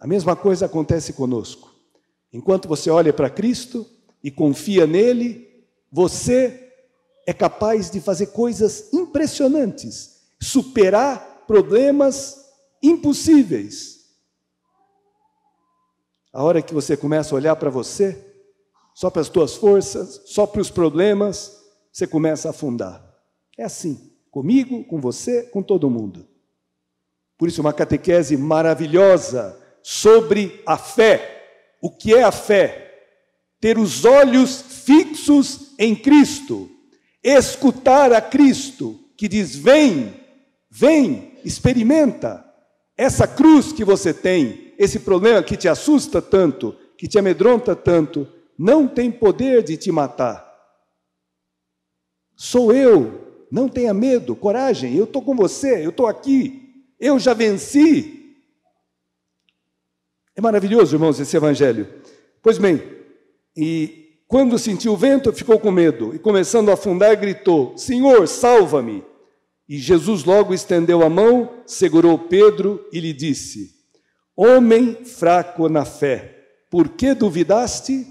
A mesma coisa acontece conosco. Enquanto você olha para Cristo e confia nele, você é capaz de fazer coisas impressionantes, superar problemas impossíveis. A hora que você começa a olhar para você, só para as tuas forças, só para os problemas, você começa a afundar. É assim, comigo, com você, com todo mundo. Por isso, uma catequese maravilhosa sobre a fé. O que é a fé? Ter os olhos fixos em Cristo, escutar a Cristo que diz: Vem, vem, experimenta essa cruz que você tem, esse problema que te assusta tanto, que te amedronta tanto, não tem poder de te matar. Sou eu, não tenha medo, coragem, eu estou com você, eu estou aqui, eu já venci, é maravilhoso, irmãos, esse evangelho. Pois bem, e quando sentiu o vento, ficou com medo e, começando a afundar, gritou: Senhor, salva-me! E Jesus logo estendeu a mão, segurou Pedro e lhe disse: Homem fraco na fé, por que duvidaste?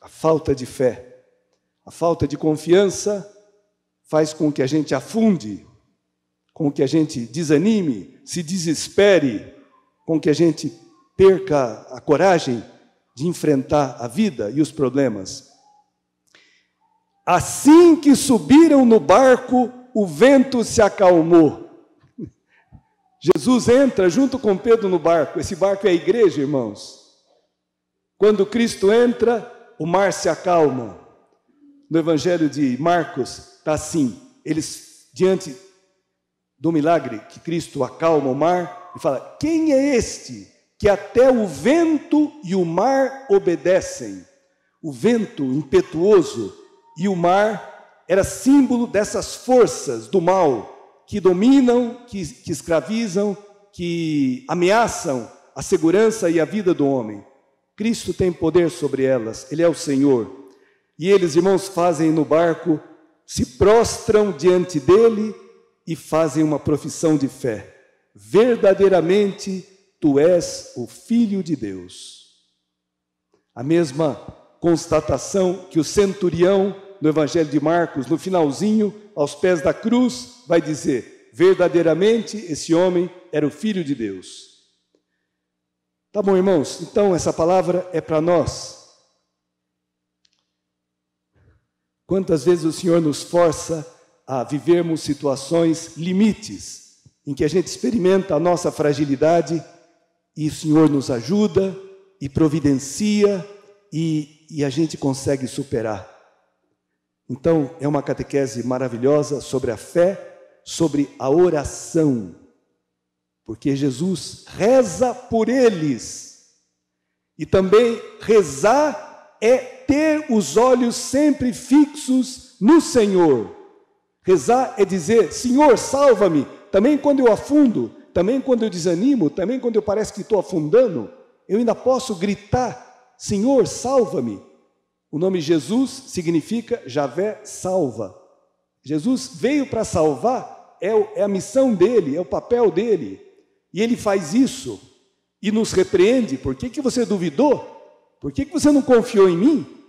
A falta de fé, a falta de confiança faz com que a gente afunde com que a gente desanime, se desespere, com que a gente perca a coragem de enfrentar a vida e os problemas. Assim que subiram no barco, o vento se acalmou. Jesus entra junto com Pedro no barco. Esse barco é a igreja, irmãos. Quando Cristo entra, o mar se acalma. No Evangelho de Marcos está assim: eles diante do milagre que Cristo acalma o mar e fala: Quem é este que até o vento e o mar obedecem? O vento impetuoso e o mar era símbolo dessas forças do mal que dominam, que, que escravizam, que ameaçam a segurança e a vida do homem. Cristo tem poder sobre elas, Ele é o Senhor. E eles, irmãos, fazem no barco, se prostram diante dele e fazem uma profissão de fé. Verdadeiramente tu és o Filho de Deus. A mesma constatação que o centurião no Evangelho de Marcos, no finalzinho, aos pés da cruz, vai dizer: verdadeiramente esse homem era o Filho de Deus. Tá bom, irmãos, então essa palavra é para nós. Quantas vezes o Senhor nos força a vivermos situações limites, em que a gente experimenta a nossa fragilidade e o Senhor nos ajuda e providencia e, e a gente consegue superar. Então, é uma catequese maravilhosa sobre a fé, sobre a oração, porque Jesus reza por eles. E também rezar é ter os olhos sempre fixos no Senhor Rezar é dizer: Senhor, salva-me, também quando eu afundo, também quando eu desanimo, também quando eu parece que estou afundando, eu ainda posso gritar: Senhor, salva-me. O nome Jesus significa Javé salva. Jesus veio para salvar, é, é a missão dele, é o papel dele. E ele faz isso e nos repreende: por que, que você duvidou? Por que, que você não confiou em mim?